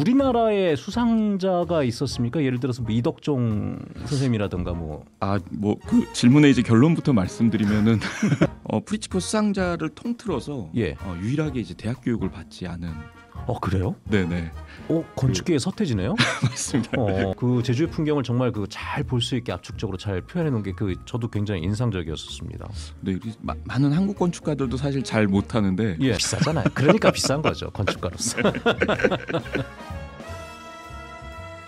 우리나라의 수상자가 있었습니까? 예를 들어서 뭐 이덕종 선생이라든가 뭐 아 뭐 그 질문의 이제 결론부터 말씀드리면은 어, 프리츠코 수상자를 통틀어서 예. 어, 유일하게 이제 대학 교육을 받지 않은 어 그래요? 네네. 오 어, 건축계의 그... 서태지네요. 맞습니다. 어, 네. 그 제주의 풍경을 정말 그잘볼 수 있게 압축적으로 잘 표현해 놓은 게 그 저도 굉장히 인상적이었습니다 네, 마, 많은 한국 건축가들도 사실 잘 못하는데 예, 비싸잖아요. 그러니까 비싼 거죠 건축가로서. 네.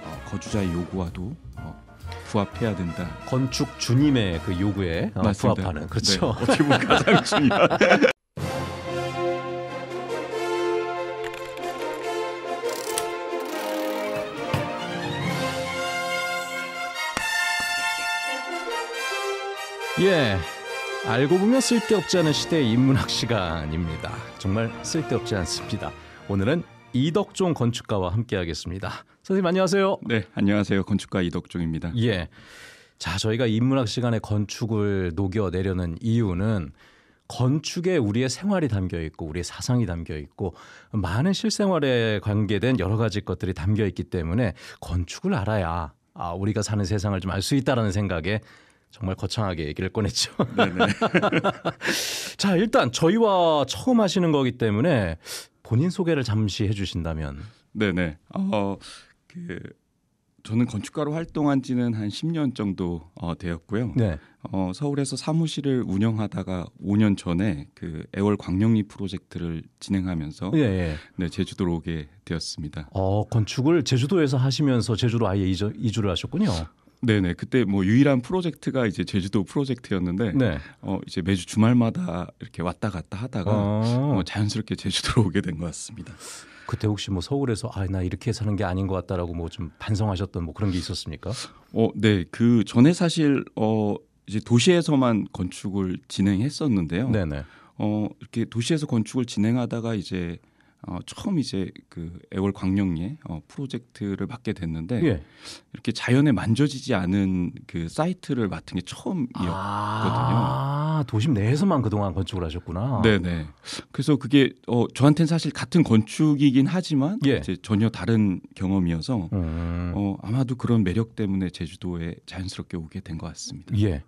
어, 거주자의 요구와도 어, 부합해야 된다. 건축 주님의 그 요구에 어, 부합하는 그렇죠. 네, 어떻게 보면 가장 중요한 예, 알고 보면 쓸데없지 않은 시대의 인문학 시간입니다. 정말 쓸데없지 않습니다. 오늘은 이덕종 건축가와 함께하겠습니다. 선생님 안녕하세요. 네, 안녕하세요. 건축가 이덕종입니다. 예. 자, 저희가 인문학 시간에 건축을 녹여내려는 이유는 건축에 우리의 생활이 담겨 있고 우리의 사상이 담겨 있고 많은 실생활에 관계된 여러 가지 것들이 담겨 있기 때문에 건축을 알아야 아, 우리가 사는 세상을 좀 알 수 있다라는 생각에 정말 거창하게 얘기를 꺼냈죠. 자, 일단 저희와 처음 하시는 거기 때문에 본인 소개를 잠시 해주신다면. 네네. 어, 그, 저는 건축가로 활동한 지는 한 10년 정도 어, 되었고요. 네. 어, 서울에서 사무실을 운영하다가 5년 전에 그 애월 광역리 프로젝트를 진행하면서 예, 예. 네, 제주도로 오게 되었습니다. 어, 건축을 제주도에서 하시면서 제주로 아예 이주, 이주를 하셨군요. 네네 그때 뭐 유일한 프로젝트가 이제 제주도 프로젝트였는데 네. 어 이제 매주 주말마다 이렇게 왔다 갔다 하다가 아~ 어, 자연스럽게 제주도로 오게 된 것 같습니다. 그때 혹시 뭐 서울에서 아 나 이렇게 사는 게 아닌 것 같다라고 뭐 좀 반성하셨던 뭐 그런 게 있었습니까? 어, 네. 그 전에 사실 어 이제 도시에서만 건축을 진행했었는데요. 네네. 어 이렇게 도시에서 건축을 진행하다가 이제 어, 처음 이제 그 애월 광역리에 어, 프로젝트를 맡게 됐는데 예. 이렇게 자연에 만져지지 않은 그 사이트를 맡은 게 처음이었거든요. 아, 도심 내에서만 그동안 건축을 하셨구나. 네네. 그래서 그게 어, 저한테는 사실 같은 건축이긴 하지만 예. 이제 전혀 다른 경험이어서 음. 어, 아마도 그런 매력 때문에 제주도에 자연스럽게 오게 된 것 같습니다. 예.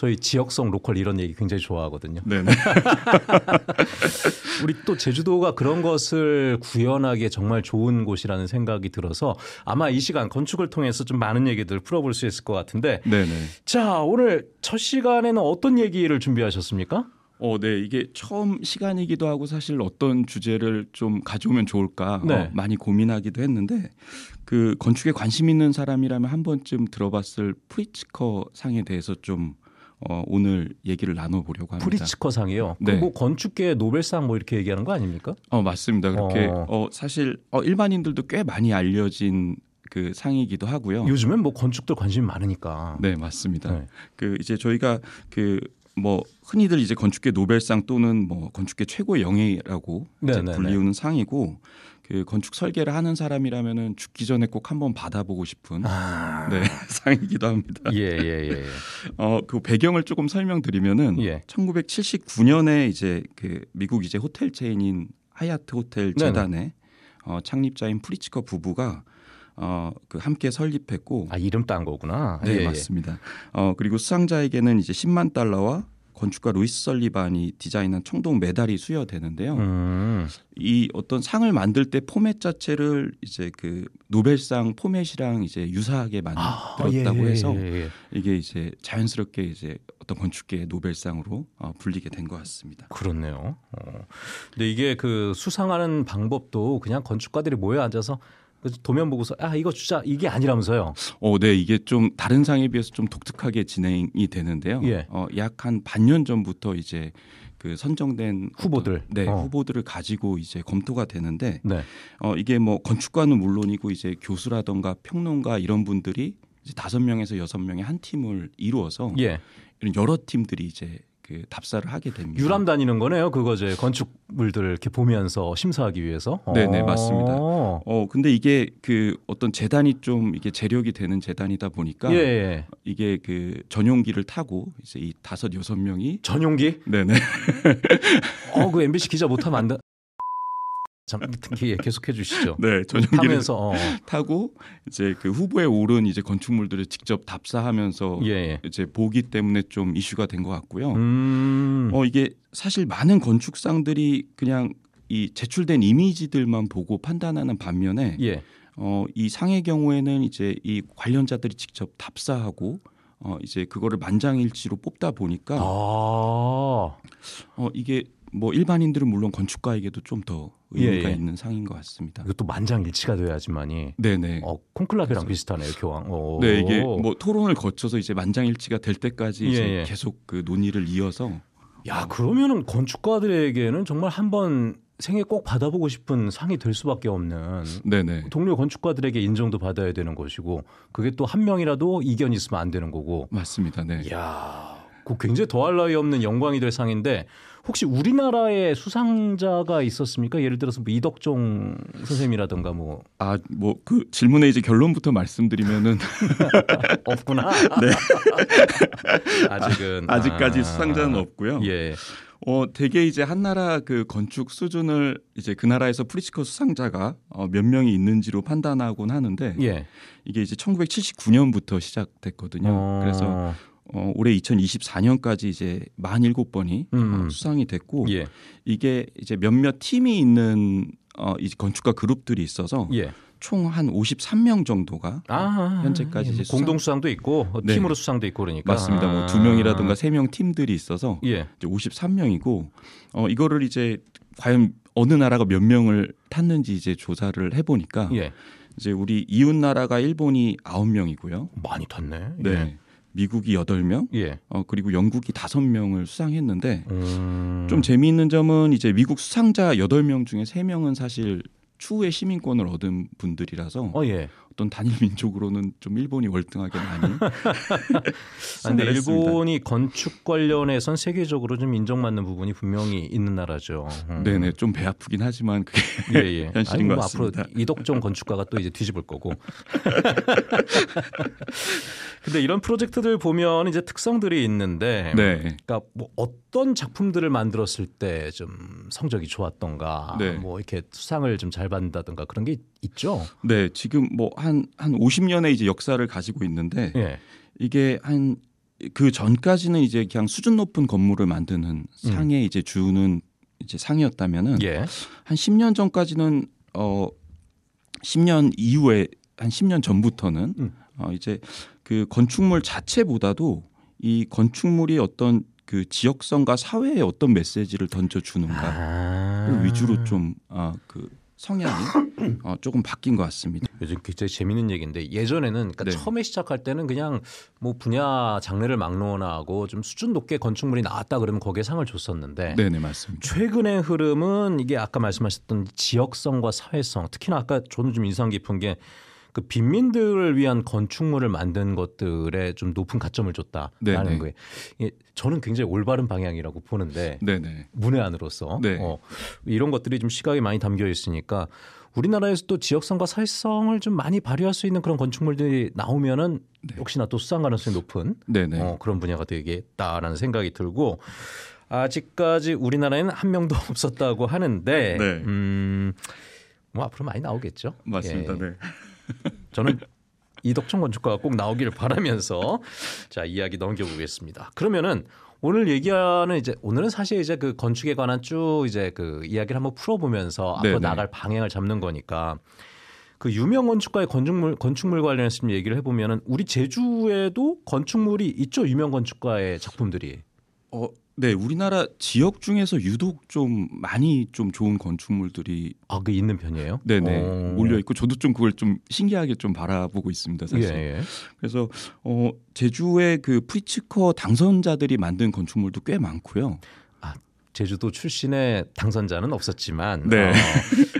저희 지역성 로컬 이런 얘기 굉장히 좋아하거든요. 네네. 네. 우리 또 제주도가 그런 것을 구현하기에 정말 좋은 곳이라는 생각이 들어서 아마 이 시간 건축을 통해서 좀 많은 얘기들 풀어볼 수 있을 것 같은데. 네네. 네. 자 오늘 첫 시간에는 어떤 얘기를 준비하셨습니까? 어, 네, 이게 처음 시간이기도 하고 사실 어떤 주제를 좀 가져오면 좋을까 어, 네. 어, 많이 고민하기도 했는데 그 건축에 관심 있는 사람이라면 한 번쯤 들어봤을 프리츠커 상에 대해서 좀 어, 오늘 얘기를 나눠보려고 합니다. 프리츠커상이요. 네. 뭐 건축계 노벨상 뭐 이렇게 얘기하는 거 아닙니까? 어 맞습니다. 그렇게 어, 어 사실 어, 일반인들도 꽤 많이 알려진 그 상이기도 하고요. 요즘엔 뭐건축들 관심이 많으니까. 네 맞습니다. 네. 그 이제 저희가 그 뭐 흔히들 이제 건축계 노벨상 또는 뭐 건축계 최고의 영예라고 네, 네, 네. 불리우는 상이고 그 건축 설계를 하는 사람이라면은 죽기 전에 꼭 한번 받아보고 싶은 아... 네, 상이기도 합니다. 예, 예, 예. 어, 그 배경을 조금 설명드리면은 예. 1979년에 이제 그 미국 이제 호텔 체인인 하얏트 호텔 재단의 어, 창립자인 프리츠커 부부가 어, 그 함께 설립했고 아 이름 딴 거구나. 네, 예, 예. 맞습니다. 어, 그리고 수상자에게는 이제 10만 달러와 건축가 루이스 설리반이 디자인한 청동 메달이 수여되는데요. 음. 이 어떤 상을 만들 때 포맷 자체를 이제 그 노벨상 포맷이랑 이제 유사하게 아, 만들었다고 아, 예, 해서 예, 예, 이게 이제 자연스럽게 이제 어떤 건축계의 노벨상으로 어, 불리게 된 것 같습니다. 그렇네요. 어. 근데 이게 그 수상하는 방법도 그냥 건축가들이 모여 앉아서 그래서 도면 보고서 아 이거 주자 이게 아니라면서요. 어, 네 이게 좀 다른 상에 비해서 좀 독특하게 진행이 되는데요. 예. 어, 약 한 반년 전부터 이제 그 선정된 후보들, 네 어. 후보들을 가지고 이제 검토가 되는데, 네. 어, 이게 뭐 건축가는 물론이고 이제 교수라던가 평론가 이런 분들이 이제 다섯 명에서 여섯 명의 한 팀을 이루어서 예. 이런 여러 팀들이 이제 이 그 답사를 하게 됩니다. 유람 다니는 거네요, 그거제 건축물들을 이렇게 보면서 심사하기 위해서. 네, 네, 맞습니다. 어. 어, 근데 이게 그 어떤 재단이 좀 이게 재력이 되는 재단이다 보니까 예, 예, 예. 이게 그 전용기를 타고 이제 이 다섯 여섯 명이 전용기? 네, 네. 어, 그 MBC 기자 못 하면 안 돼. 예, 계속해 주시죠. 네, 전용기를 어. 타고 이제 그 후보에 오른 이제 건축물들을 직접 답사하면서 예. 예. 이제 보기 때문에 좀 이슈가 된 것 같고요. 음. 어 이게 사실 많은 건축상들이 그냥 이 제출된 이미지들만 보고 판단하는 반면에 예. 어이 상의 경우에는 이제 이 관련자들이 직접 답사하고 어 이제 그거를 만장일치로 뽑다 보니까 아. 어 이게 뭐 일반인들은 물론 건축가에게도 좀 더 의미가 예, 예. 있는 상인 것 같습니다. 이것도 만장일치가 돼야지만이. 네네. 어, 콩클라베랑 비슷하네요, 교황. 오. 어. 네, 이게 뭐 토론을 거쳐서 이제 만장일치가 될 때까지 이제 예, 예. 계속 그 논의를 이어서. 야, 그러면은 건축가들에게는 정말 한번 생애 꼭 받아보고 싶은 상이 될 수밖에 없는 네네. 동료 건축가들에게 인정도 받아야 되는 것이고 그게 또 한 명이라도 이견이 있으면 안 되는 거고 맞습니다. 네. 야, 그 굉장히 더할 나위 없는 영광이 될 상인데 혹시 우리나라의 수상자가 있었습니까? 예를 들어서 뭐 이덕종 선생이라든가 뭐. 아, 뭐 그 질문에 이제 결론부터 말씀드리면은 없구나. 네. 아직은 아, 직까지 아, 수상자는 없고요. 예. 어, 대개 이제 한 나라 그 건축 수준을 이제 그 나라에서 프리츠커 수상자가 어, 몇 명이 있는지로 판단하곤 하는데 예. 이게 이제 1979년부터 시작됐거든요. 어... 그래서 어, 올해 2024년까지 이제 47번이 어, 음. 수상이 됐고 예. 이게 이제 몇몇 팀이 있는 어, 이 건축가 그룹들이 있어서 예. 총한 53명 정도가 아, 현재까지 예. 공동 수상도 있고 네. 팀으로 수상도 있고 그러니까 맞습니다. 뭐 아. 뭐두 명이라든가 세 명 팀들이 있어서 예. 이제 53명이고 어, 이거를 이제 과연 어느 나라가 몇 명을 탔는지 이제 조사를 해보니까 예. 이제 우리 이웃 나라가 일본이 9명이고요. 많이 탔네. 네. 예. 미국이 8명 예. 어, 그리고 영국이 5 명을 수상했는데 음... 좀 재미있는 점은 이제 미국 수상자 8명 중에 3명은 사실 추후에 시민권을 얻은 분들이라서 어, 예. 어떤 단일 민족으로는 좀 일본이 월등하게 많이. 그런데 일본이 건축 관련해선 세계적으로 좀 인정받는 부분이 분명히 있는 나라죠. 음. 네네 좀 배 아프긴 하지만 그게 예, 예. 현실인 아니, 뭐 같습니다. 앞으로 이덕종 건축가가 또 이제 뒤집을 거고. 근데 이런 프로젝트들 보면 이제 특성들이 있는데, 네. 그러니까 뭐 어떤 작품들을 만들었을 때 좀 성적이 좋았던가, 네. 뭐 이렇게 수상을 좀 잘 받는다던가 그런 게 있죠. 네, 지금 뭐한 한, 한 50년의 이제 역사를 가지고 있는데 예. 이게 한 그 전까지는 이제 그냥 수준 높은 건물을 만드는 상에 음. 이제 주는 이제 상이었다면은 예. 한 10년 전까지는 어 10년 이후에 한 10년 전부터는 음. 어 이제 그 건축물 자체보다도 이 건축물이 어떤 그 지역성과 사회에 어떤 메시지를 던져주는가 아~ 위주로 좀아그 성향이 어, 조금 바뀐 것 같습니다. 요즘 굉장히 재밌는 얘기인데 예전에는 그러니까 네. 처음에 시작할 때는 그냥 뭐 분야 장르를 막론하고 좀 수준 높게 건축물이 나왔다 그러면 거기에 상을 줬었는데 네네 맞습니다. 최근의 흐름은 이게 아까 말씀하셨던 지역성과 사회성 특히나 아까 저는 좀 인상 깊은 게그 빈민들을 위한 건축물을 만든 것들에 좀 높은 가점을 줬다라는 거예요. 예, 저는 굉장히 올바른 방향이라고 보는데 네네. 문외한으로서 네. 어, 이런 것들이 좀 시각에 많이 담겨 있으니까 우리나라에서 또 지역성과 사회성을 좀 많이 발휘할 수 있는 그런 건축물들이 나오면은 네. 혹시나 또 수상 가능성이 높은 어, 그런 분야가 되겠다라는 생각이 들고 아직까지 우리나라에는 한 명도 없었다고 하는데 네. 음, 뭐 앞으로 많이 나오겠죠. 맞습니다. 예. 네. 저는 이덕천 건축가가 꼭 나오기를 바라면서 자 이야기 넘겨보겠습니다. 그러면은 오늘 얘기하는 이제 오늘은 사실 이제 그 건축에 관한 쭉 이제 그 이야기를 한번 풀어보면서 앞으로 네네. 나갈 방향을 잡는 거니까 그 유명 건축가의 건축물 건축물 관련해서 좀 얘기를 해보면은 우리 제주에도 건축물이 있죠 유명 건축가의 작품들이. 어 네, 우리나라 지역 중에서 유독 좀 많이 좀 좋은 건축물들이 아, 그 있는 편이에요? 네, 네. 몰려 있고 저도 좀 그걸 좀 신기하게 좀 바라보고 있습니다, 사실. 예, 예. 그래서 어 제주의 그 프리츠커 당선자들이 만든 건축물도 꽤 많고요. 제주도 출신의 당선자는 없었지만 네. 어,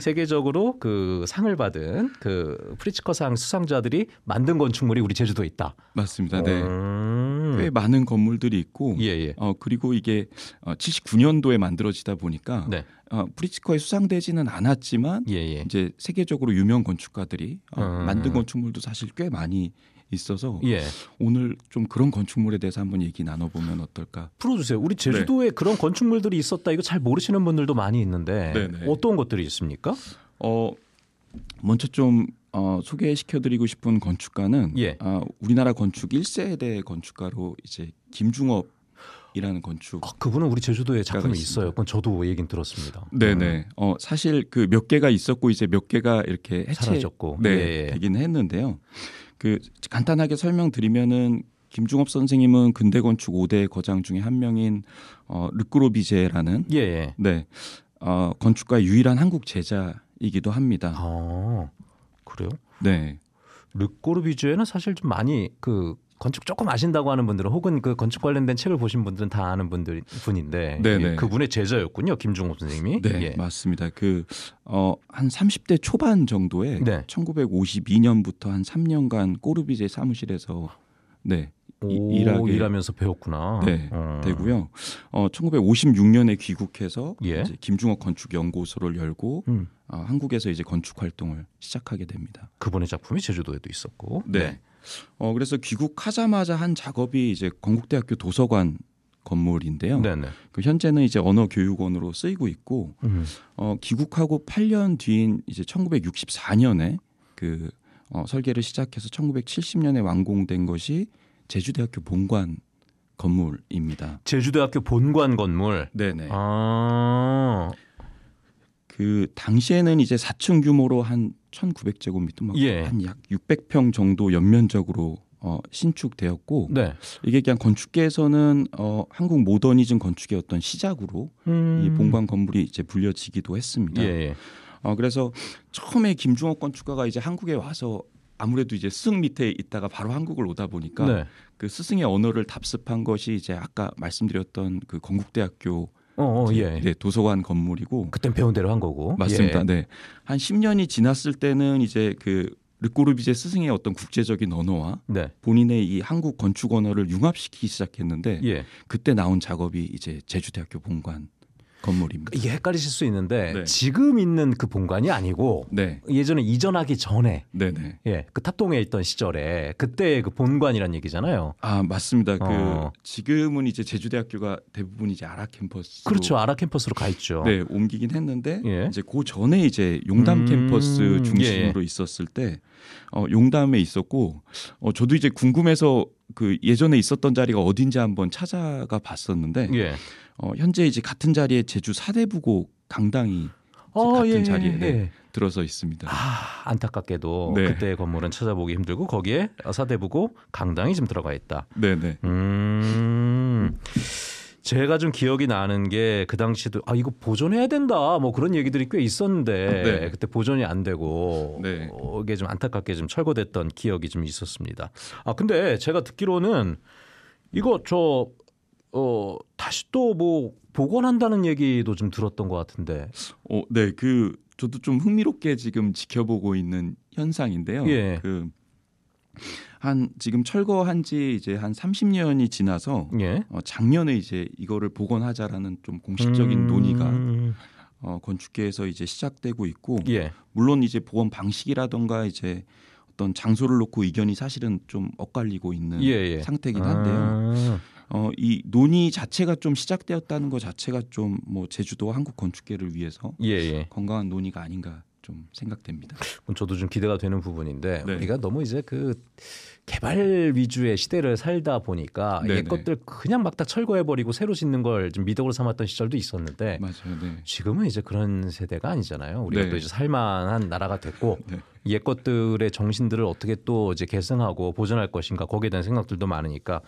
세계적으로 그 상을 받은 그 프리츠커상 수상자들이 만든 건축물이 우리 제주도에 있다. 맞습니다. 네. 음. 꽤 많은 건물들이 있고 예, 예. 어, 그리고 이게 79년도에 어, 만들어지다 보니까 네. 어, 프리츠커에 수상되지는 않았지만 예예. 예. 이제 세계적으로 유명 건축가들이 어, 음. 만든 건축물도 사실 꽤 많이 있어서 예. 오늘 좀 그런 건축물에 대해서 한번 얘기 나눠보면 어떨까? 풀어주세요. 우리 제주도에 네. 그런 건축물들이 있었다 이거 잘 모르시는 분들도 많이 있는데 네네. 어떤 것들이 있습니까? 어 먼저 좀 어, 소개시켜드리고 싶은 건축가는 예. 아, 우리나라 건축 1세대 건축가로 이제 김중업 이라는 건축. 아, 그분은 우리 제주도에 작품이 있습니다. 있어요. 그건 저도 얘긴 들었습니다. 네네. 음. 어, 사실 그 몇 개가 있었고 이제 몇 개가 이렇게 해체됐고 네, 예, 예. 되긴 했는데요. 그 간단하게 설명드리면은 김중업 선생님은 근대 건축 5대 거장 중에 한 명인 어 르꾸로비제라는 예, 예, 네. 어건축가 유일한 한국 제자이기도 합니다. 아, 그래요? 네. 르꼬르비제는 사실 좀 많이 그 건축 조금 아신다고 하는 분들은 혹은 그 건축 관련된 책을 보신 분들은 다 아는 분들 분인데 예, 그분의 제자였군요 김중호 선생님이. 네 예. 맞습니다. 그한 어 30대 초반 정도에 네. 1952년부터 한 3년간 꼬르비제 사무실에서 네 일하게, 일하면서 배웠구나. 네, 음. 되고요. 어, 1956년에 귀국해서 예? 이제 김중호 건축 연구소를 열고 음. 어, 한국에서 이제 건축 활동을 시작하게 됩니다. 그분의 작품이 제주도에도 있었고. 네. 네. 어 그래서 귀국하자마자 한 작업이 이제 건국대학교 도서관 건물인데요. 네네. 그 현재는 이제 언어 교육원으로 쓰이고 있고 음. 어 귀국하고 8년 뒤인 이제 1964년에 그 어, 설계를 시작해서 1970년에 완공된 것이 제주대학교 본관 건물입니다. 제주대학교 본관 건물. 네네. 아~ 그 당시에는 이제 4층 규모로 한 1,900제곱미터 막 한약 예. 600평 정도 연면적으로 어, 신축되었고 네. 이게 그냥 건축계에서는 어, 한국 모더니즘 건축의 어떤 시작으로 음. 이 본관 건물이 이제 불려지기도 했습니다. 예. 예. 어, 그래서 처음에 김중옥 건축가가 이제 한국에 와서 아무래도 이제 스승 밑에 있다가 바로 한국을 오다 보니까 네. 그 스승의 언어를 답습한 것이 이제 아까 말씀드렸던 그 건국대학교 어, 어 예. 네, 도서관 건물이고 그땐 배운 대로 한 거고. 맞습니다. 예. 네. 한 10년이 지났을 때는 이제 그 르꼬르비제 스승의 어떤 국제적인 언어와 네. 본인의 이 한국 건축 언어를 융합시키기 시작했는데 예. 그때 나온 작업이 이제 제주대학교 본관 건물입니다. 그러니까 이게 헷갈리실 수 있는데 네. 지금 있는 그 본관이 아니고 네. 예전에 이전하기 전에 네네. 예, 그 탑동에 있던 시절에 그때 그 본관이란 얘기잖아요. 아 맞습니다. 그 어. 그 지금은 이제 제주대학교가 대부분 이제 아라 캠퍼스 그렇죠 아라 캠퍼스로 가 있죠. 네 옮기긴 했는데 예. 이제 그 전에 이제 용담 음... 캠퍼스 예, 예. 중심으로 예. 있었을 때 어, 용담에 있었고 어, 저도 이제 궁금해서 그 예전에 있었던 자리가 어딘지 한번 찾아가 봤었는데. 예. 어, 현재 이제 같은 자리에 제주 사대부고 강당이 어, 같은 예, 예 자리에 네, 예. 들어서 있습니다. 아, 안타깝게도 네. 그때 건물은 찾아보기 힘들고 거기에 사대부고 강당이 지금 들어가 있다. 네네. 네. 음. 제가 좀 기억이 나는 게 그 당시도 아 이거 보존해야 된다 뭐 그런 얘기들이 꽤 있었는데 네. 그때 보존이 안 되고 네. 어, 이게 좀 안타깝게 좀 철거됐던 기억이 좀 있었습니다. 아 근데 제가 듣기로는 이거 저어 다시 또뭐 복원한다는 얘기도 좀 들었던 것 같은데. 어, 네, 그 저도 좀 흥미롭게 지금 지켜보고 있는 현상인데요. 예. 그. 한 지금 철거한 지 이제 한 30년이 지나서 예. 어, 작년에 이제 이거를 복원하자라는 좀 공식적인 음... 논의가 어, 건축계에서 이제 시작되고 있고 예. 물론 이제 복원 방식이라던가 이제 어떤 장소를 놓고 의견이 사실은 좀 엇갈리고 있는 예, 예. 상태긴 한데요. 아~ 어, 이 논의 자체가 좀 시작되었다는 것 자체가 좀 뭐제주도 한국 건축계를 위해서 예, 예, 건강한 논의가 아닌가 좀 생각됩니다. 저도 좀 기대가 되는 부분인데 네. 우리가 너무 이제 그 개발 위주의 시대를 살다 보니까 네네. 옛것들 그냥 막 다 철거해버리고 새로 짓는 걸 좀 미덕으로 삼았던 시절도 있었는데 맞아요, 네. 지금은 이제 그런 세대가 아니잖아요. 우리가 네. 또 이제 살만한 나라가 됐고 네. 옛것들의 정신들을 어떻게 또 이제 계승하고 보존할 것인가 거기에 대한 생각들도 많으니까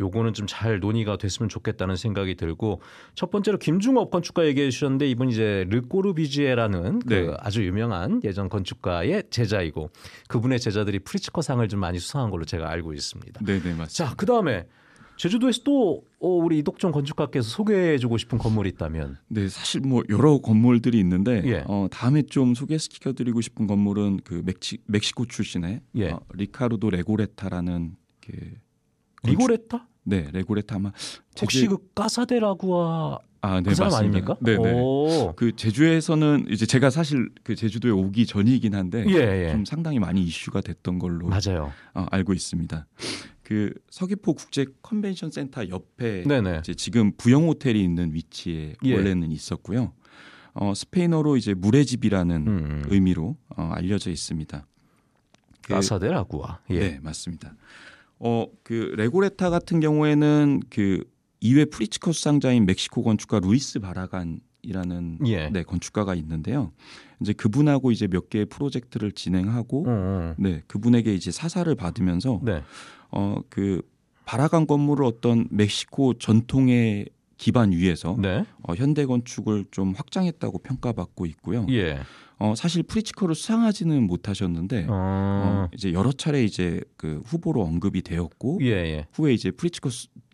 요거는 좀 잘 논의가 됐으면 좋겠다는 생각이 들고 첫 번째로 김중업 건축가 얘기해 주셨는데 이분 이제 르꼬르비지에라는 그 네. 그 아주 유명한 예전 건축가의 제자이고 그분의 제자들이 프리츠커상을 좀 많이 수상한 걸로 걸로 제가 알고 있습니다. 네, 네, 맞습니다. 자, 그다음에 제주도에서 또 어, 우리 이덕종 건축가께서 소개해주고 싶은 건물이 있다면? 네, 사실 뭐 여러 건물들이 있는데 예. 어, 다음에 좀 소개시켜드리고 싶은 건물은 그 멕시, 멕시코 출신의 예. 어, 리카르도 레고레타라는 그 건축... 리고레타? 네, 레고레타 아마 제주... 시그 까사데라구아 아, 네, 그 사람 맞습니다. 아닙니까? 네, 네. 그 제주에서는 이제 제가 사실 그 제주도에 오기 전이긴 한데 예, 예. 좀 상당히 많이 이슈가 됐던 걸로 맞아요. 어, 알고 있습니다. 그 서귀포 국제 컨벤션 센터 옆에 네네. 이제 지금 부영 호텔이 있는 위치에 예. 원래는 있었고요. 어, 스페인어로 이제 물의 집이라는 음. 의미로 어, 알려져 있습니다. 그, 사데라구아 예. 네, 맞습니다. 어, 그 레고레타 같은 경우에는 그 이회 프리츠커 수상자인 멕시코 건축가 루이스 바라간이라는 예. 네, 건축가가 있는데요. 이제 그분하고 이제 몇 개의 프로젝트를 진행하고 음. 음. 네, 그분에게 이제 사사를 받으면서 네. 어그 바라간 건물을 어떤 멕시코 전통의 기반 위에서 네. 어, 현대 건축을 좀 확장했다고 평가받고 있고요. 예. 어, 사실 프리츠커를 수상하지는 못하셨는데 아. 어, 이제 여러 차례 이제 그 후보로 언급이 되었고 예, 예. 후에 이제 프리츠커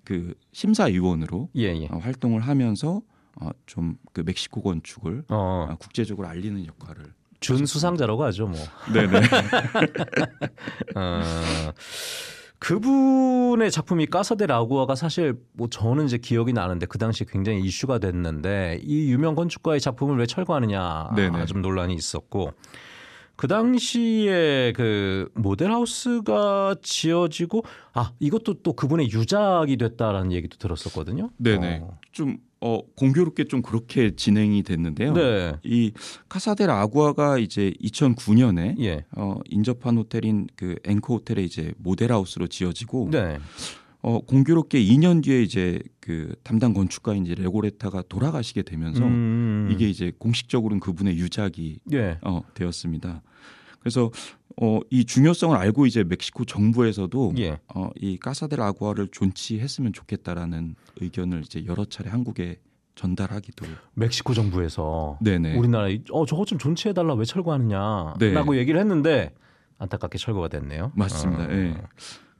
그 심사위원으로 예, 예. 어, 활동을 하면서 어, 좀 그 멕시코 건축을 어. 어, 아, 국제적으로 알리는 역할을 준 수상자라고 하죠, 뭐. 네네. 어, 그분의 작품이 까사데 라구아가 사실 뭐 저는 이제 기억이 나는데 그 당시 굉장히 이슈가 됐는데 이 유명 건축가의 작품을 왜 철거하느냐 네네. 좀 논란이 있었고 그 당시에 그 모델하우스가 지어지고 아 이것도 또 그분의 유작이 됐다라는 얘기도 들었었거든요. 네네. 어. 좀 어, 공교롭게 좀 그렇게 진행이 됐는데요. 네. 이 카사델 아구아가 이제 2009년에 예. 어, 인접한 호텔인 그 앵커 호텔에 이제 모델하우스로 지어지고 네. 어, 공교롭게 2년 뒤에 이제 그 담당 건축가인 이제 레고레타가 돌아가시게 되면서 음, 음, 음. 이게 이제 공식적으로는 그분의 유작이 예. 어, 되었습니다. 그래서 어, 이 중요성을 알고 이제 멕시코 정부에서도 예. 어, 이 까사델 아구아를 존치했으면 좋겠다라는 의견을 이제 여러 차례 한국에 전달하기도 멕시코 정부에서 네네. 우리나라어 저거 좀 존치해 달라 왜 철거하느냐라고 네. 얘기를 했는데 안타깝게 철거가 됐네요. 맞습니다. 어. 예.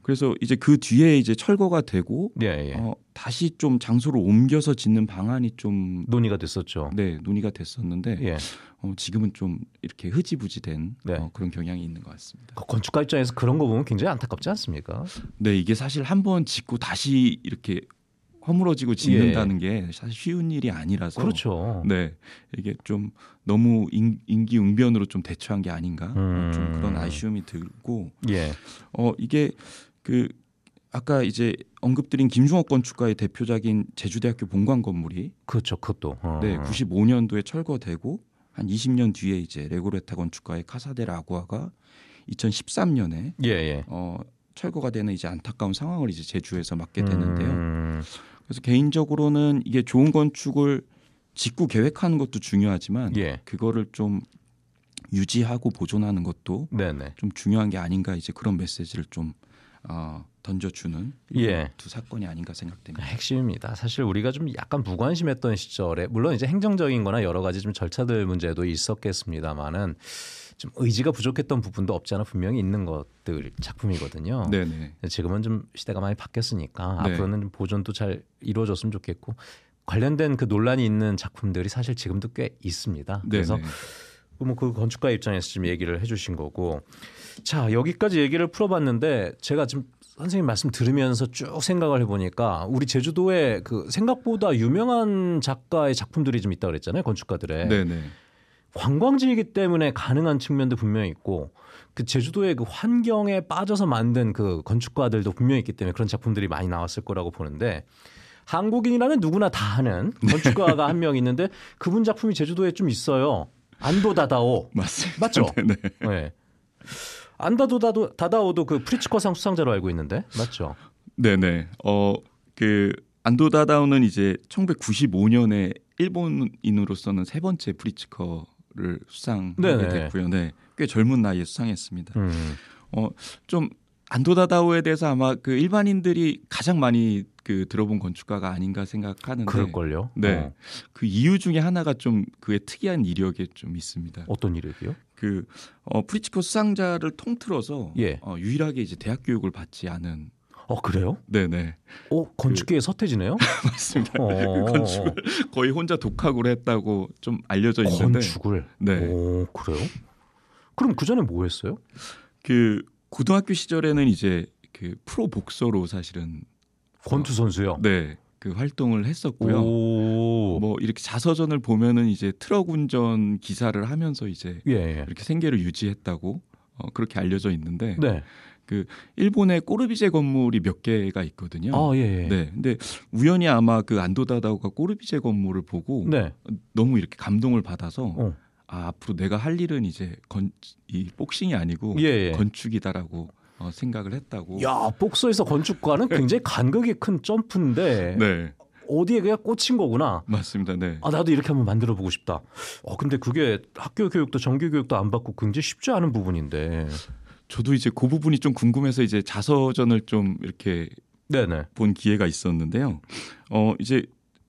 그래서 이제 그 뒤에 이제 철거가 되고 예, 예. 어, 다시 좀 장소를 옮겨서 짓는 방안이 좀 논의가 됐었죠. 네, 논의가 됐었는데 예. 어, 지금은 좀 이렇게 흐지부지된 네. 어, 그런 경향이 있는 것 같습니다. 그 건축가 입장에서 그런 거 보면 굉장히 안타깝지 않습니까? 네, 이게 사실 한 번 짓고 다시 이렇게 허물어지고 예. 짓는다는 게 사실 쉬운 일이 아니라서 그렇죠. 네, 이게 좀 너무 인, 기응변으로좀 대처한 게 아닌가 음. 좀 그런 음. 아쉬움이 들고 예. 어 이게 그 아까 이제 언급드린 김중옥 건축가의 대표작인 제주대학교 본관 건물이 그렇죠. 그것도. 어. 네, 95년도에 철거되고 한 20년 뒤에 이제 레고레타 건축가의 카사데 라구아가 2013년에 예, 예. 어, 철거가 되는 이제 안타까운 상황을 이제 제주에서 맞게 되는데요. 음. 그래서 개인적으로는 이게 좋은 건축을 짓고 계획하는 것도 중요하지만 예. 그거를 좀 유지하고 보존하는 것도 네네. 좀 중요한 게 아닌가 이제 그런 메시지를 좀 어, 던져주는 예. 두 사건이 아닌가 생각됩니다. 아, 핵심입니다. 사실 우리가 좀 약간 무관심했던 시절에 물론 이제 행정적인거나 여러 가지 좀 절차들 문제도 있었겠습니다만은 좀 의지가 부족했던 부분도 없지 않아 분명히 있는 것들 작품이거든요. 네네. 지금은 좀 시대가 많이 바뀌었으니까 네. 앞으로는 보존도 잘 이루어졌으면 좋겠고 관련된 그 논란이 있는 작품들이 사실 지금도 꽤 있습니다. 그래서 네네. 뭐그 건축가 입장에서 지금 얘기를 해주신 거고 자 여기까지 얘기를 풀어봤는데 제가 지금 선생님 말씀 들으면서 쭉 생각을 해보니까 우리 제주도에 그 생각보다 유명한 작가의 작품들이 좀 있다 그랬잖아요 건축가들의 네네. 관광지이기 때문에 가능한 측면도 분명히 있고 그 제주도의 그 환경에 빠져서 만든 그 건축가들도 분명히 있기 때문에 그런 작품들이 많이 나왔을 거라고 보는데 한국인이라면 누구나 다 하는 네. 건축가가 한 명 있는데 그분 작품이 제주도에 좀 있어요. 안도다다오 맞습니다. 맞죠? 네. 네. 네. 안도다도 다다오도 그 프리츠커상 수상자로 알고 있는데 맞죠? 네네. 어그 안도다다오는 이제 1995년에 일본인으로서는 세 번째 프리츠커를 수상하게 네네. 네. 됐고요. 네. 꽤 젊은 나이에 수상했습니다. 음. 어좀 안도다다오에 대해서 아마 그 일반인들이 가장 많이 그 들어본 건축가가 아닌가 생각하는데 그럴걸요. 네, 어. 그 이유 중에 하나가 좀 그의 특이한 이력에 좀 있습니다. 어떤 이력이요? 그 어, 프리츠코 수상자를 통틀어서 예. 어, 유일하게 이제 대학 교육을 받지 않은 어 그래요? 네네. 어 건축계의 그, 서태지네요. 맞습니다. 어. 그 건축을 거의 혼자 독학으로 했다고 좀 알려져 있는데. 건축을. 네. 오, 어, 그래요? 그럼 그 전에 뭐 했어요? 그 고등학교 시절에는 이제 그 프로 복서로 사실은 권투 선수요. 네. 그 활동을 했었고요. 뭐 이렇게 자서전을 보면은 이제 트럭 운전 기사를 하면서 이제 예, 예. 이렇게 생계를 유지했다고 어, 그렇게 알려져 있는데 네. 그 일본의 꼬르비제 건물이 몇 개가 있거든요. 아, 예, 예. 네. 근데 우연히 아마 그 안도다다오가 꼬르비제 건물을 보고 네. 너무 이렇게 감동을 받아서 어. 아, 앞으로 내가 할 일은 이제 건이 복싱이 아니고 예, 예. 건축이다라고 어, 생각을 했다고. 야, 복서에서 건축가는 굉장히 간격이 큰 점프인데 네. 어디에 그냥 꽂힌 거구나. 맞습니다. 네. 아 나도 이렇게 한번 만들어 보고 싶다. 어 근데 그게 학교 교육도 정규 교육도 안 받고 굉장히 쉽지 않은 부분인데. 저도 이제 그 부분이 좀 궁금해서 이제 자서전을 좀 이렇게 네네. 본 기회가 있었는데요. 어 이제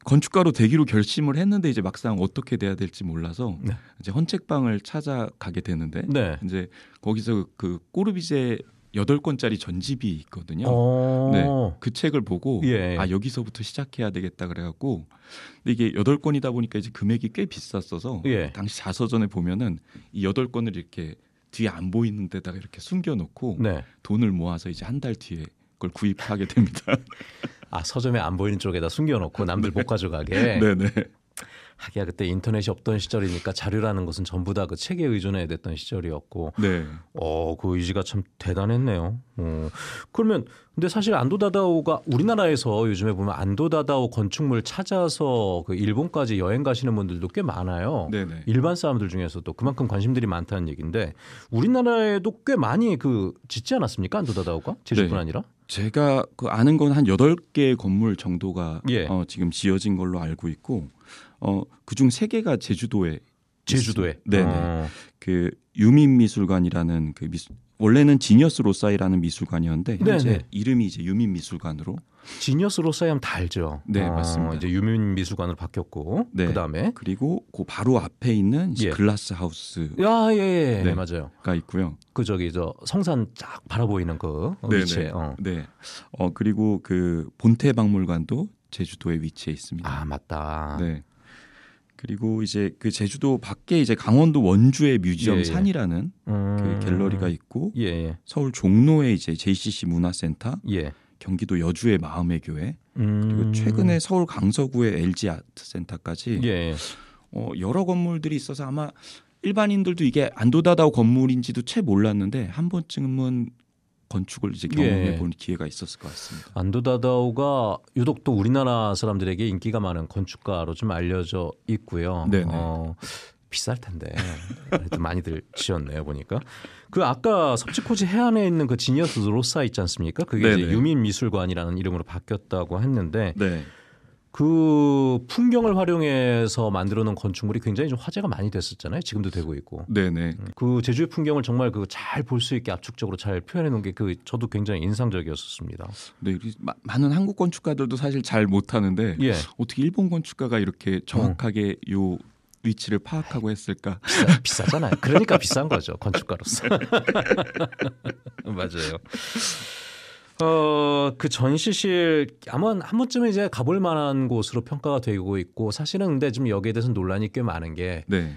건축가로 되기로 결심을 했는데 이제 막상 어떻게 돼야 될지 몰라서 네. 이제 헌책방을 찾아가게 되는데 네. 이제 거기서 그 꼬르비제 여덟 권짜리 전집이 있거든요. 어. 네, 그 책을 보고 예. 아 여기서부터 시작해야 되겠다 그래갖고 근데 이게 여덟 권이다 보니까 이제 금액이 꽤 비쌌어서 예. 당시 자서전에 보면은 이 여덟 권을 이렇게 뒤에 안 보이는 데다가 이렇게 숨겨놓고 네. 돈을 모아서 이제 한 달 뒤에 그걸 구입하게 됩니다. 아 서점에 안 보이는 쪽에다 숨겨놓고 남들 네. 못 가져가게. 네네. 네. 하기야 그때 인터넷이 없던 시절이니까 자료라는 것은 전부 다 그 책에 의존해야 됐던 시절이었고 네. 어그 의지가 참 대단했네요. 어. 그러면 근데 사실 안도다다오가 우리나라에서 요즘에 보면 안도다다오 건축물 찾아서 그 일본까지 여행 가시는 분들도 꽤 많아요. 네네. 네. 일반 사람들 중에서도 그만큼 관심들이 많다는 얘기인데 우리나라에도 꽤 많이 그 짓지 않았습니까 안도다다오가 네. 제주뿐 네. 아니라? 제가 그 아는 건 한 여덟 개의 건물 정도가 예. 어, 지금 지어진 걸로 알고 있고 어, 그중 세 개가 제주도에 제주도에 네, 아. 그 유민 미술관이라는 그 미술 원래는 지니어스 로사이라는 미술관이었는데 네, 현재 네. 이름이 이제 유민 미술관으로 지니어스 로사이 하면 다죠 네, 아, 맞습니다. 이제 유민 미술관으로 바뀌었고 네. 그다음에 그리고 그 바로 앞에 있는 예. 글라스 하우스. 야, 예, 예, 예. 네, 맞아요. 가 있고요. 그 저기 저 성산 쫙 바라보이는 그네 위치에. 어. 네. 어, 그리고 그 본태 박물관도 제주도에 위치해 있습니다. 아, 맞다. 네. 그리고 이제 그 제주도 밖에 이제 강원도 원주의 뮤지엄 예, 예. 산이라는 그 음... 그 갤러리가 있고 예, 예, 서울 종로에 이제 JCC 문화센터, 예. 경기도 여주의 마음의 교회, 음... 그리고 최근에 서울 강서구의 LG 아트센터까지 예, 어, 여러 건물들이 있어서 아마 일반인들도 이게 안도다다오 건물인지도 채 몰랐는데 한 번쯤은 건축을 이제 예. 경험해 예. 기회가 있었을 것 같습니다. 안도다다오가 유독 또 우리나라 사람들에게 인기가 많은 건축가로 좀 알려져 있고요. 네네. 어, 비쌀 텐데 많이들 지었네요 보니까 그 아까 섭지코지 해안에 있는 그 지니어스 로사 있지 않습니까? 그게 이제 유민 미술관이라는 이름으로 바뀌었다고 했는데 네. 그 풍경을 활용해서 만들어 놓은 건축물이 굉장히 좀 화제가 많이 됐었잖아요. 지금도 되고 있고. 네네. 음. 그 제주의 풍경을 정말 그잘 볼 수 있게 압축적으로 잘 표현해 놓은 게 그 저도 굉장히 인상적이었었습니다. 네, 마, 많은 한국 건축가들도 사실 잘 못하는데 예. 어떻게 일본 건축가가 이렇게 정확하게 음. 요 위치를 파악하고 했을까? 비싸, 잖아요 그러니까 비싼 거죠 건축가로서. 맞아요. 어, 그 전시실 아마 한 번쯤은 이제 가볼 만한 곳으로 평가가 되고 있고 사실은 근데 좀 여기에 대해서 논란이 꽤 많은 게 네.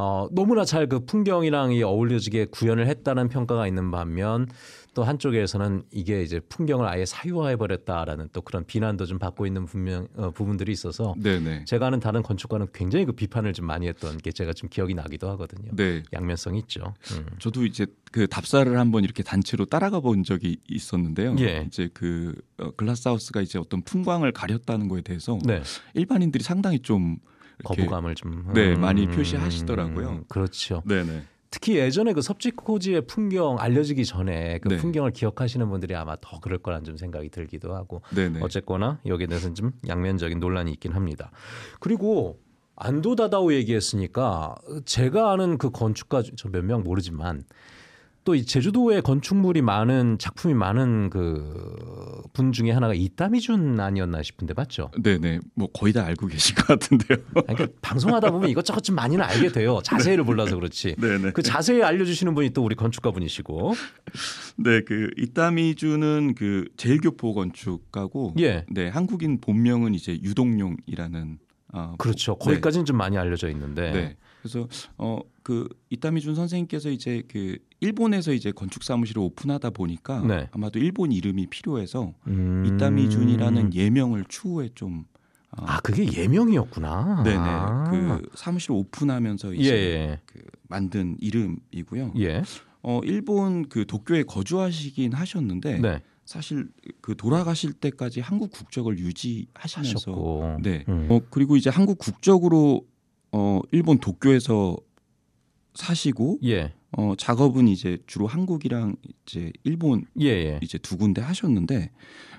어, 너무나 잘 그 풍경이랑 이 어울려지게 구현을 했다는 평가가 있는 반면 또 한쪽에서는 이게 이제 풍경을 아예 사유화해 버렸다라는 또 그런 비난도 좀 받고 있는 분명 어, 부분들이 있어서 네네. 제가 아는 다른 건축가는 굉장히 그 비판을 좀 많이 했던 게 제가 좀 기억이 나기도 하거든요. 네. 양면성이 있죠. 음. 저도 이제 그 답사를 한번 이렇게 단체로 따라가 본 적이 있었는데요. 예. 이제 그 어, 글라스하우스가 이제 어떤 풍광을 가렸다는 거에 대해서 네. 일반인들이 상당히 좀 거부감을 좀 네, 음, 네, 많이 표시하시더라고요. 음, 그렇죠. 네, 네. 특히 예전에 그 섭지코지의 풍경 알려지기 전에 그 네. 풍경을 기억하시는 분들이 아마 더 그럴 거란 좀 생각이 들기도 하고 네네. 어쨌거나 여기에 대해서는 좀 양면적인 논란이 있긴 합니다. 그리고 안도다다오 얘기했으니까 제가 아는 그 건축가 저몇명 모르지만 또이 제주도에 건축물이 많은 작품이 많은 그 분 중에 하나가 이따미준 아니었나 싶은데 맞죠? 네네 뭐 거의 다 알고 계신 것 같은데요. 그러니까 방송하다 보면 이것저것 좀 많이는 알게 돼요. 자세히를 몰라서 그렇지. 네네. 그 자세히 알려주시는 분이 또 우리 건축가 분이시고. 네, 그 이따미준은 그 제일교포 건축가고. 예. 네, 한국인 본명은 이제 유동용이라는. 어, 그렇죠. 네. 거기까지는 네. 좀 많이 알려져 있는데. 네. 그래서 어 그 이타미준 선생님께서 이제 그 일본에서 이제 건축 사무실을 오픈하다 보니까 네. 아마도 일본 이름이 필요해서 음... 이타미준이라는 예명을 추후에 좀 어, 아, 그게 예명이었구나. 네네. 아. 그 사무실 오픈하면서 예, 이제 예. 그 만든 이름이고요. 예. 어 일본 그 도쿄에 거주하시긴 하셨는데 네. 사실 그 돌아가실 때까지 한국 국적을 유지하시면서 하셨고. 네. 음. 어 그리고 이제 한국 국적으로 어 일본 도쿄에서 사시고 예. 어 작업은 이제 주로 한국이랑 이제 일본 예예. 예. 이제 두 군데 하셨는데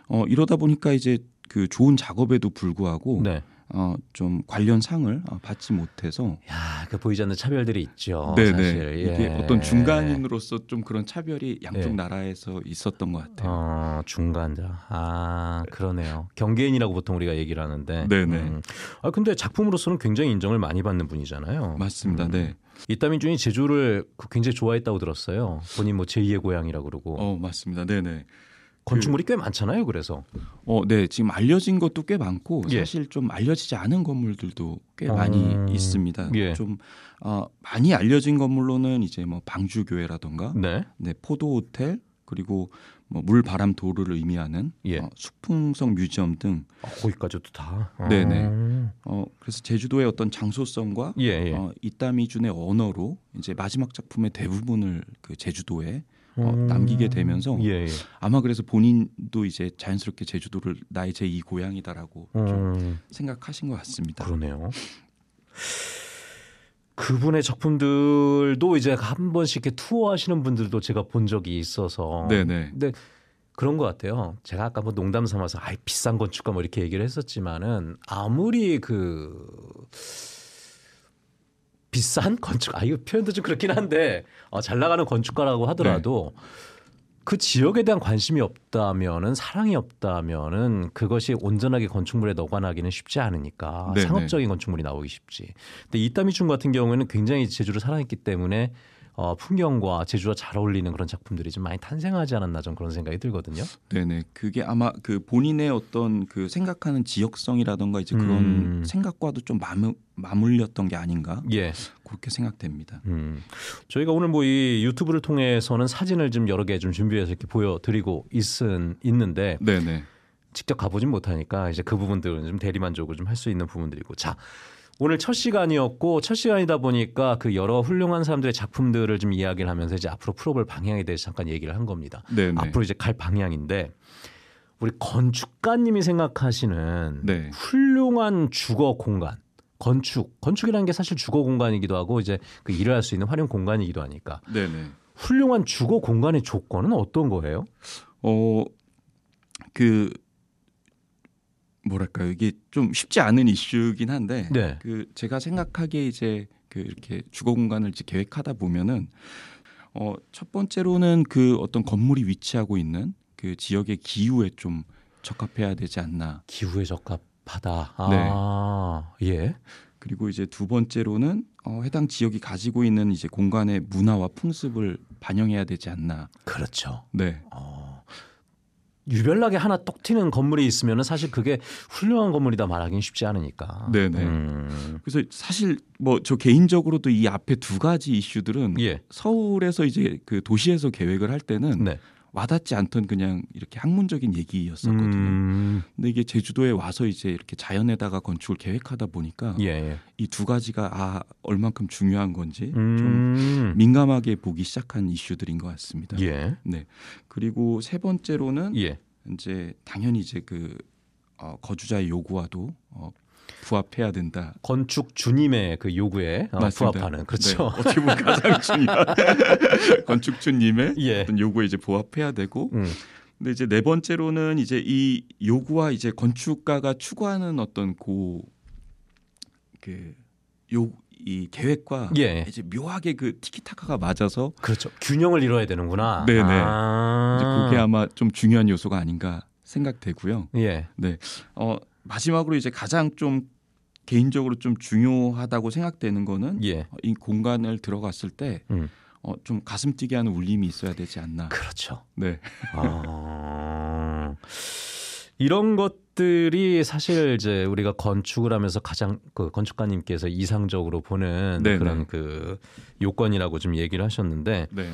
어 이러다 보니까 이제 그 좋은 작업에도 불구하고 네. 어, 좀 관련 상을 어, 받지 못해서 야, 그 보이지 않는 차별들이 있죠. 네네. 사실. 예. 이게 어떤 중간인으로서 좀 그런 차별이 양쪽 예. 나라에서 있었던 것 같아요. 어, 중간자. 아, 그러네요. 경계인이라고 보통 우리가 얘기를 하는데. 네네. 음. 아, 근데 작품으로서는 굉장히 인정을 많이 받는 분이잖아요. 맞습니다. 음. 네. 이따민준이 제주를 굉장히 좋아했다고 들었어요. 본인 뭐 제2의 고향이라고 그러고. 어, 맞습니다. 네네. 건축물이 꽤 많잖아요. 그래서 어, 네 지금 알려진 것도 꽤 많고 예. 사실 좀 알려지지 않은 건물들도 꽤 음, 많이 있습니다. 예. 좀 어, 많이 알려진 건물로는 이제 뭐 방주교회라던가 네, 네 포도 호텔 그리고 뭐 물, 바람, 도를 로 의미하는 예. 어, 숙풍성 뮤지엄 등 아, 거기까지도 다. 아. 네네. 어, 그래서 제주도의 어떤 장소성과 예, 예. 어, 이따미준의 언어로 이제 마지막 작품의 대부분을 그 제주도에 어, 음. 남기게 되면서 예, 예. 아마 그래서 본인도 이제 자연스럽게 제주도를 나의 제2 고향이다라고 음. 좀 생각하신 것 같습니다. 그러네요. 그분의 작품들도 이제 한 번씩 이렇게 투어하시는 분들도 제가 본 적이 있어서 네네. 근데 그런 것 같아요. 제가 아까 뭐 농담 삼아서 아이 비싼 건축가 뭐 이렇게 얘기를 했었지만은 아무리 그 비싼 건축 아 이거 표현도 좀 그렇긴 한데 어, 잘 나가는 건축가라고 하더라도 네. 그 지역에 대한 관심이 없다면은 사랑이 없다면은 그것이 온전하게 건축물에 녹아나기는 쉽지 않으니까 네, 네 상업적인 건축물이 나오기 쉽지. 근데 이따미중 같은 경우에는 굉장히 제주를 사랑했기 때문에 어, 풍경과 제주와 잘 어울리는 그런 작품들이 좀 많이 탄생하지 않았나 좀 그런 생각이 들거든요. 네네 그게 아마 그 본인의 어떤 그 생각하는 지역성이라던가 이제 그런 음. 생각과도 좀 마무, 맞물렸던 게 아닌가 예. 그렇게 생각됩니다. 음. 저희가 오늘 뭐 이 유튜브를 통해서는 사진을 좀 여러 개 좀 준비해서 이렇게 보여드리고 있은 있는데 네네. 직접 가보진 못하니까 이제 그 부분들은 좀 대리만족을 좀 할 수 있는 부분들이고 자 오늘 첫 시간이었고 첫 시간이다 보니까 그 여러 훌륭한 사람들의 작품들을 좀 이야기를 하면서 이제 앞으로 프로볼 방향에 대해서 잠깐 얘기를 한 겁니다. 네네. 앞으로 이제 갈 방향인데 우리 건축가님이 생각하시는 네. 훌륭한 주거 공간 건축 건축이라는 게 사실 주거 공간이기도 하고 이제 그 일을 할 수 있는 활용 공간이기도 하니까 네네. 훌륭한 주거 공간의 조건은 어떤 거예요? 어그 뭐랄까요 이게 좀 쉽지 않은 이슈긴 한데 네. 그 제가 생각하기에 이제 그 이렇게 주거 공간을 이제 계획하다 보면은 어첫 번째로는 그 어떤 건물이 위치하고 있는 그 지역의 기후에 좀 적합해야 되지 않나 기후에 적합하다 아, 네. 예 그리고 이제 두 번째로는 어, 해당 지역이 가지고 있는 이제 공간의 문화와 풍습을 반영해야 되지 않나 그렇죠 네 어. 유별나게 하나 떡 튀는 건물이 있으면 사실 그게 훌륭한 건물이다 말하기는 쉽지 않으니까. 네네. 음. 그래서 사실 뭐 저 개인적으로도 이 앞에 두 가지 이슈들은 예. 서울에서 이제 그 도시에서 계획을 할 때는 네. 와닿지 않던 그냥 이렇게 학문적인 얘기였었거든요. 음. 근데 이게 제주도에 와서 이제 이렇게 자연에다가 건축을 계획하다 보니까 예, 예. 이두 가지가 아 얼만큼 중요한 건지 음. 좀 민감하게 보기 시작한 이슈들인 것 같습니다. 예. 네. 그리고 세 번째로는 예. 이제 당연히 이제 그 어, 거주자의 요구와도 어, 부합해야 된다. 건축 주님의 그 요구에 어, 맞습니다. 부합하는 그렇죠. 네. 어떻게 보면 가장 중요한 건축 주님의 예. 어떤 요구에 이제 부합해야 되고. 음. 근데 이제 네 번째로는 이제 이 요구와 이제 건축가가 추구하는 어떤 고그요 이 계획과 예. 이제 묘하게 그 티키타카가 맞아서 그렇죠 균형을 이뤄야 되는구나. 네네. 네. 아~ 이제 그게 아마 좀 중요한 요소가 아닌가 생각되고요. 예. 네. 어 마지막으로 이제 가장 좀 개인적으로 좀 중요하다고 생각되는 거는 예. 어, 이 공간을 들어갔을 때 음. 어, 좀 가슴 뛰게 하는 울림이 있어야 되지 않나. 그렇죠. 네. 아... 이런 것들이 사실 이제 우리가 건축을 하면서 가장 그 건축가님께서 이상적으로 보는 네네. 네. 그런 그 요건이라고 좀 얘기를 하셨는데 네.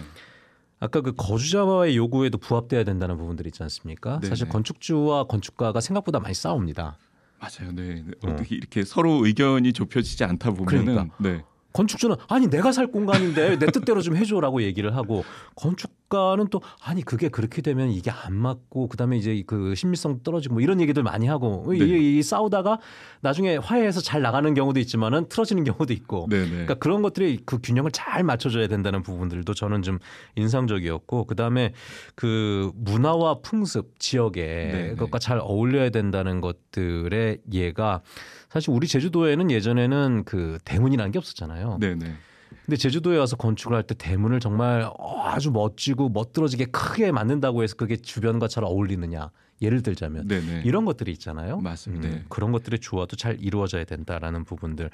아까 그 거주자와의 요구에도 부합돼야 된다는 부분들이 있지 않습니까? 네네. 사실 건축주와 건축가가 생각보다 많이 싸웁니다. 맞아요. 네. 음. 어떻게 어. 이렇게 서로 의견이 좁혀지지 않다 보면은 그러니까. 네. 건축주는 아니 내가 살 공간인데 내 뜻대로 좀 해줘라고 얘기를 하고 건축 작가는 또 아니 그게 그렇게 되면 이게 안 맞고 그다음에 이제 그 신빙성 떨어지고 뭐 이런 얘기들 많이 하고 네. 이, 이, 싸우다가 나중에 화해해서 잘 나가는 경우도 있지만은 틀어지는 경우도 있고 네, 네. 그러니까 그런 것들이 그 균형을 잘 맞춰줘야 된다는 부분들도 저는 좀 인상적이었고 그다음에 그 문화와 풍습 지역의 네, 네. 것과 잘 어울려야 된다는 것들의 예가 사실 우리 제주도에는 예전에는 그 대문이라는 게 없었잖아요. 네, 근데 제주도에 와서 건축을 할 때 대문을 정말 아주 멋지고 멋들어지게 크게 만든다고 해서 그게 주변과 잘 어울리느냐 예를 들자면 네네. 이런 것들이 있잖아요. 맞습니다. 음, 네. 그런 것들의 조화도 잘 이루어져야 된다라는 부분들.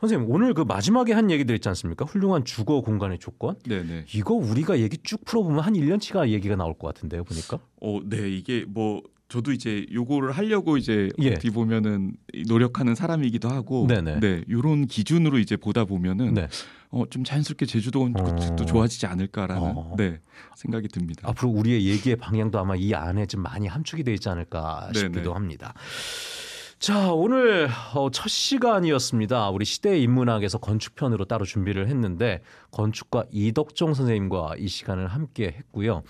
선생님 오늘 그 마지막에 한 얘기들 있지 않습니까? 훌륭한 주거 공간의 조건. 네네. 이거 우리가 얘기 쭉 풀어보면 한 1년치가 얘기가 나올 것 같은데요, 보니까. 어, 네 이게 뭐 저도 이제 요거를 하려고 이제 예. 어떻게 보면은 노력하는 사람이기도 하고 네네. 네 요런 기준으로 이제 보다 보면은 네. 어, 좀 자연스럽게 제주도 도 어... 좋아지지 않을까라는 어... 네 생각이 듭니다. 앞으로 우리의 얘기의 방향도 아마 이 안에 좀 많이 함축이 돼 있지 않을까 싶기도 네네. 합니다. 자, 오늘 어, 첫 시간이었습니다. 우리 시대 인문학에서 건축편으로 따로 준비를 했는데 건축가 이덕종 선생님과 이 시간을 함께 했고요.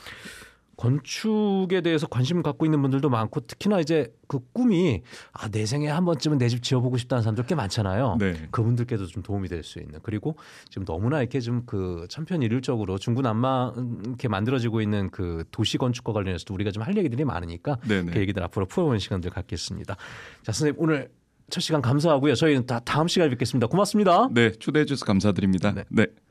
건축에 대해서 관심 갖고 있는 분들도 많고 특히나 이제 그 꿈이 아, 내 생에 한 번쯤은 내 집 지어보고 싶다는 사람들 꽤 많잖아요. 네. 그분들께도 좀 도움이 될 수 있는 그리고 지금 너무나 이렇게 좀 그 천편일률적으로 중구난만 이렇게 만들어지고 있는 그 도시 건축과 관련해서도 우리가 좀 할 얘기들이 많으니까 네네. 네. 그 얘기들 앞으로 풀어보는 시간들 갖겠습니다. 자 선생님 오늘 첫 시간 감사하고요. 저희는 다 다음 시간에 뵙겠습니다. 고맙습니다. 네 초대해 주셔서 감사드립니다. 네. 네.